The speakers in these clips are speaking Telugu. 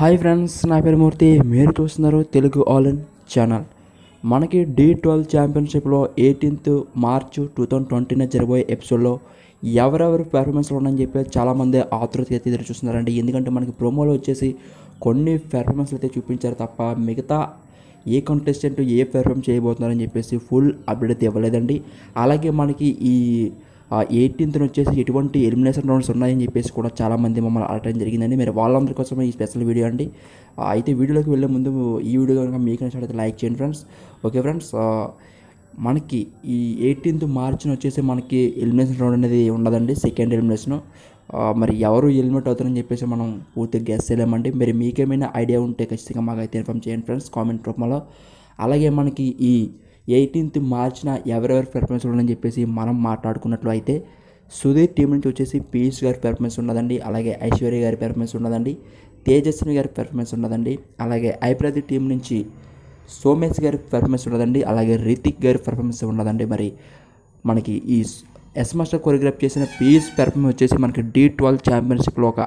హాయ్ ఫ్రెండ్స్ నా పేరు మూర్తి మీరు చూస్తున్నారు తెలుగు ఆల్ ఇన్ ఛానల్ మనకి డీ ట్వెల్వ్ ఛాంపియన్షిప్లో eighteenth March two thousand twenty జరిగిపోయే ఎపిసోడ్లో ఎవరెవరు పెర్ఫార్మెన్స్లో ఉన్నాయని చెప్పి చాలామంది ఆతృత అయితే ఎదురు చూస్తున్నారండి ఎందుకంటే మనకి ప్రోమోలో వచ్చేసి కొన్ని పెర్ఫార్మెన్స్లు అయితే చూపించారు తప్ప మిగతా ఏ కంటెస్టెంట్ ఏ పెర్ఫామ్ చేయబోతున్నారని చెప్పేసి ఫుల్ అప్డేట్ అయితే ఇవ్వలేదండి అలాగే మనకి ఈ ఆ ఎయిటీన్త్ వచ్చేసి ఎటువంటి ఎలిమినేషన్ రౌండ్స్ ఉన్నాయని చెప్పేసి కూడా చాలామంది మమ్మల్ని అడగడం జరిగిందండి మీరు వాళ్ళందరి కోసమే ఈ స్పెషల్ వీడియో అండి అయితే వీడియోలోకి వెళ్ళే ముందు ఈ వీడియో కనుక మీకు నచ్చినట్లయితే లైక్ చేయండి ఫ్రెండ్స్ ఓకే ఫ్రెండ్స్ మనకి ఈ ఎయిటీన్త్ మార్చిన వచ్చేసి మనకి ఎలిమినేషన్ రౌండ్ అనేది ఉండదండి సెకండ్ ఎలిమినేషన్ మరి ఎవరు ఎలిమినేట్ అవుతారని చెప్పేసి మనం పూర్తిగా గెస్ చేయలేమండి మరి మీకేమైనా ఐడియా ఉంటే ఖచ్చితంగా మాకు అయితే ఇన్ఫామ్ చేయండి ఫ్రెండ్స్ కామెంట్ రూపంలో అలాగే మనకి ఈ ఎయిటీన్త్ మార్చిన ఎవరెవరి పెర్ఫార్మెన్స్ ఉండదని చెప్పేసి మనం మాట్లాడుకున్నట్లు అయితే సుధీర్ టీం నుంచి వచ్చేసి పీయూష్ గారి పెర్ఫార్మెన్స్ ఉన్నదండి అలాగే ఐశ్వర్య గారి పెర్ఫార్మెన్స్ ఉన్నదండి తేజస్విని గారి పెర్ఫార్మెన్స్ ఉన్నదండి అలాగే ఐప్రతి టీం నుంచి సోమేష్ గారి పెర్ఫార్మెన్స్ ఉన్నదండి అలాగే రితిక్ గారి పెర్ఫార్మెన్స్ ఉన్నదండి మరి మనకి ఈ ఎస్ మాస్టర్ కొరియోగ్రాఫ్ చేసిన పీయూస్ పెర్ఫార్మెన్స్ వచ్చేసి మనకి డీ ట్వెల్వ్ ఛాంపియన్షిప్లో ఒక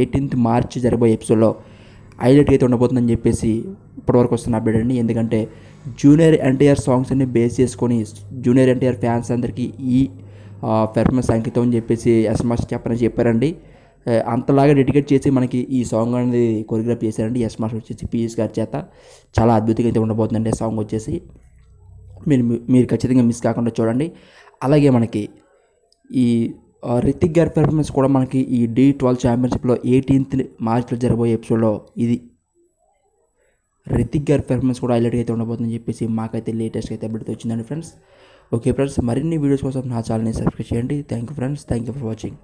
ఎయిటీన్త్ మార్చి జరగబోయే ఎపిసోడ్లో హైలైట్ అయితే ఉండబోతుందని చెప్పేసి ఇప్పటివరకు వస్తున్న అప్డేట్ అండి ఎందుకంటే జూనియర్ ఎన్టీఆర్ సాంగ్స్ని బేస్ చేసుకొని జూనియర్ ఎన్టీఆర్ ఫ్యాన్స్ అందరికీ ఈ పెర్ఫార్మెన్స్ సంగీతం అని చెప్పేసి ఎస్మాస్ చెప్పని చెప్పారండి అంతలాగా డెడికేట్ చేసి మనకి ఈ సాంగ్ అనేది కొరియోగ్రాఫ్ చేశారండి ఎస్ మాస్టర్ వచ్చేసి పీఎస్ గారి చేత చాలా అద్భుతంగా అయితే ఉండబోతుందండి సాంగ్ వచ్చేసి మీరు మీరు ఖచ్చితంగా మిస్ కాకుండా చూడండి అలాగే మనకి ఈ రితిక్ గారి పెర్ఫార్మెన్స్ కూడా మనకి ఈ డి ట్వెల్వ్ ఛాంపియన్షిప్లో ఎయిటీన్త్ మార్చిలో జరగబోయే ఎపిసోడ్లో ఇది రితిక్ గారి పెర్ఫార్మెన్స్ కూడా హైలైట్ అయితే ఉండబోతుందని చెప్పేసి మాకైతే లేటెస్ట్ అయితే అప్డేట్ వచ్చిందండి ఫ్రెండ్స్ ఓకే ఫ్రెండ్స్ మరిన్ని వీడియోస్ కోసం నా ఛానల్ని సబ్స్క్రైబ్ చేయండి thank you friends thank you for watching